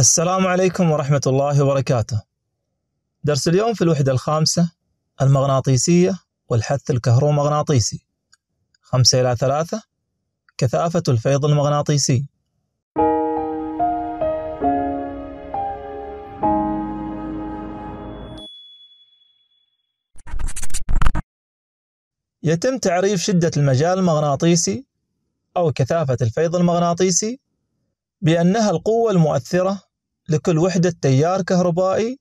السلام عليكم ورحمة الله وبركاته. درس اليوم في الوحدة الخامسة المغناطيسية والحث الكهرومغناطيسي. خمسة إلى ثلاثة كثافة الفيض المغناطيسي. يتم تعريف شدة المجال المغناطيسي أو كثافة الفيض المغناطيسي بأنها القوة المؤثرة لكل وحدة تيار كهربائي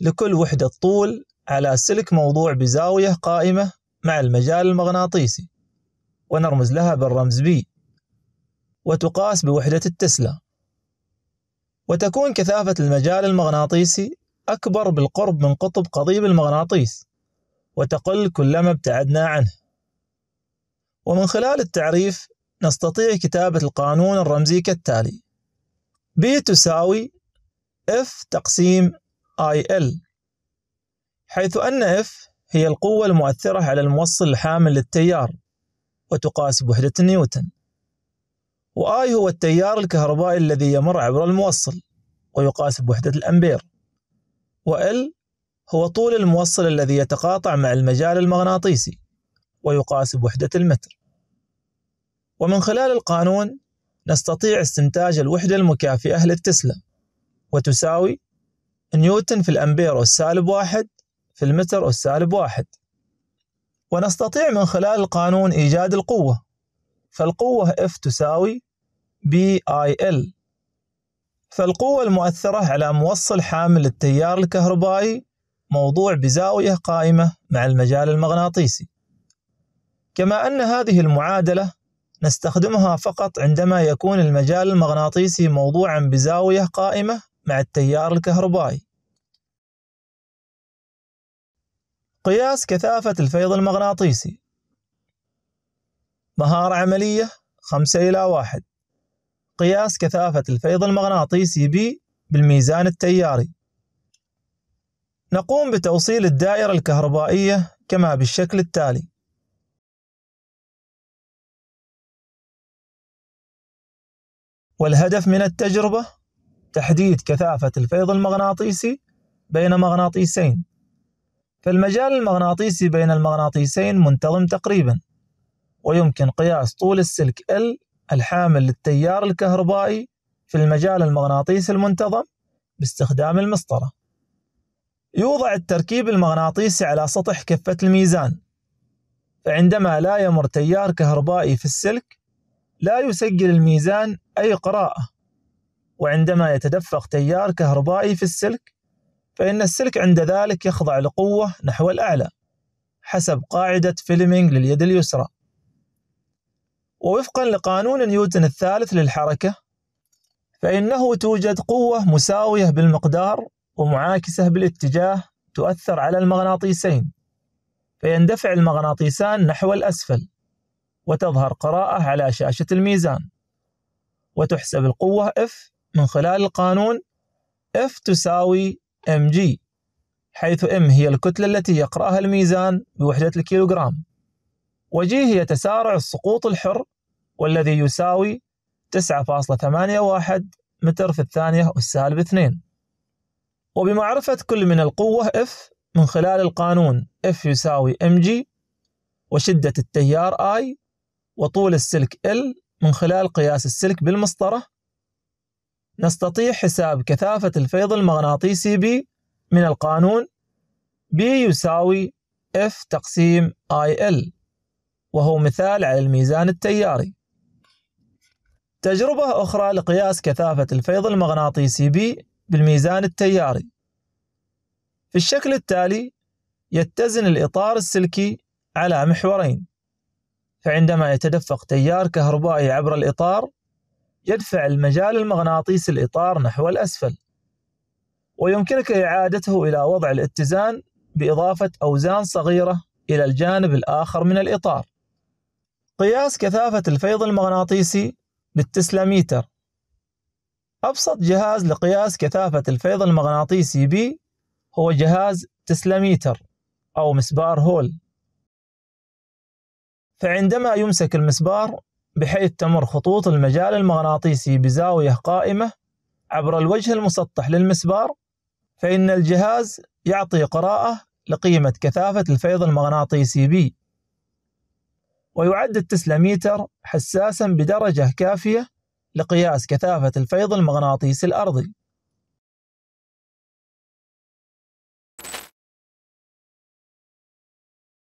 لكل وحدة طول على سلك موضوع بزاوية قائمة مع المجال المغناطيسي ونرمز لها بالرمز B وتقاس بوحدة التسلا وتكون كثافة المجال المغناطيسي أكبر بالقرب من قطب قضيب المغناطيس وتقل كلما ابتعدنا عنه ومن خلال التعريف نستطيع كتابة القانون الرمزي كالتالي B تساوي F تقسيم IL حيث أن F هي القوة المؤثرة على الموصل الحامل للتيار وتقاس بوحدة نيوتن وآي هو التيار الكهربائي الذي يمر عبر الموصل ويقاس بوحدة الأمبير وال هو طول الموصل الذي يتقاطع مع المجال المغناطيسي ويقاس بوحدة المتر ومن خلال القانون نستطيع استنتاج الوحدة المكافئة للتسلا وتساوي نيوتن في الأمبير والسالب واحد في المتر والسالب واحد ونستطيع من خلال القانون إيجاد القوة فالقوة F تساوي BIL فالقوة المؤثرة على موصل حامل التيار الكهربائي موضوع بزاوية قائمة مع المجال المغناطيسي كما أن هذه المعادلة نستخدمها فقط عندما يكون المجال المغناطيسي موضوعا بزاوية قائمة مع التيار الكهربائي قياس كثافة الفيض المغناطيسي مهارة عملية 5 إلى 1 قياس كثافة الفيض المغناطيسي B بالميزان التياري نقوم بتوصيل الدائرة الكهربائية كما بالشكل التالي والهدف من التجربة تحديد كثافة الفيض المغناطيسي بين مغناطيسين فالمجال المغناطيسي بين المغناطيسين منتظم تقريبا ويمكن قياس طول السلك L الحامل للتيار الكهربائي في المجال المغناطيسي المنتظم باستخدام المسطرة يوضع التركيب المغناطيسي على سطح كفة الميزان فعندما لا يمر تيار كهربائي في السلك لا يسجل الميزان أي قراءة وعندما يتدفق تيار كهربائي في السلك فإن السلك عند ذلك يخضع لقوة نحو الأعلى حسب قاعدة فيلمينغ لليد اليسرى ووفقا لقانون نيوتن الثالث للحركة فإنه توجد قوة مساوية بالمقدار ومعاكسة بالاتجاه تؤثر على المغناطيسين فيندفع المغناطيسان نحو الأسفل وتظهر قراءة على شاشة الميزان وتحسب القوة F من خلال القانون F تساوي mg حيث M هي الكتلة التي يقرأها الميزان بوحدة الكيلوغرام وG هي تسارع السقوط الحر والذي يساوي 9.81 متر في الثانية والسالب 2 وبمعرفة كل من القوة F من خلال القانون F يساوي mg وشدة التيار I وطول السلك L من خلال قياس السلك بالمسطرة نستطيع حساب كثافة الفيض المغناطيسي B من القانون B يساوي F تقسيم IL وهو مثال على الميزان التياري تجربة أخرى لقياس كثافة الفيض المغناطيسي B بالميزان التياري في الشكل التالي يتزن الإطار السلكي على محورين فعندما يتدفق تيار كهربائي عبر الإطار يدفع المجال المغناطيسي الإطار نحو الأسفل ويمكنك إعادته إلى وضع الاتزان بإضافة أوزان صغيرة إلى الجانب الآخر من الإطار قياس كثافة الفيض المغناطيسي بالتسلاميتر أبسط جهاز لقياس كثافة الفيض المغناطيسي بي هو جهاز تسلاميتر أو مسبار هول فعندما يمسك المسبار بحيث تمر خطوط المجال المغناطيسي بزاوية قائمة عبر الوجه المسطح للمسبار فإن الجهاز يعطي قراءة لقيمة كثافة الفيض المغناطيسي B ويعد التسلميتر حساسا بدرجة كافية لقياس كثافة الفيض المغناطيسي الأرضي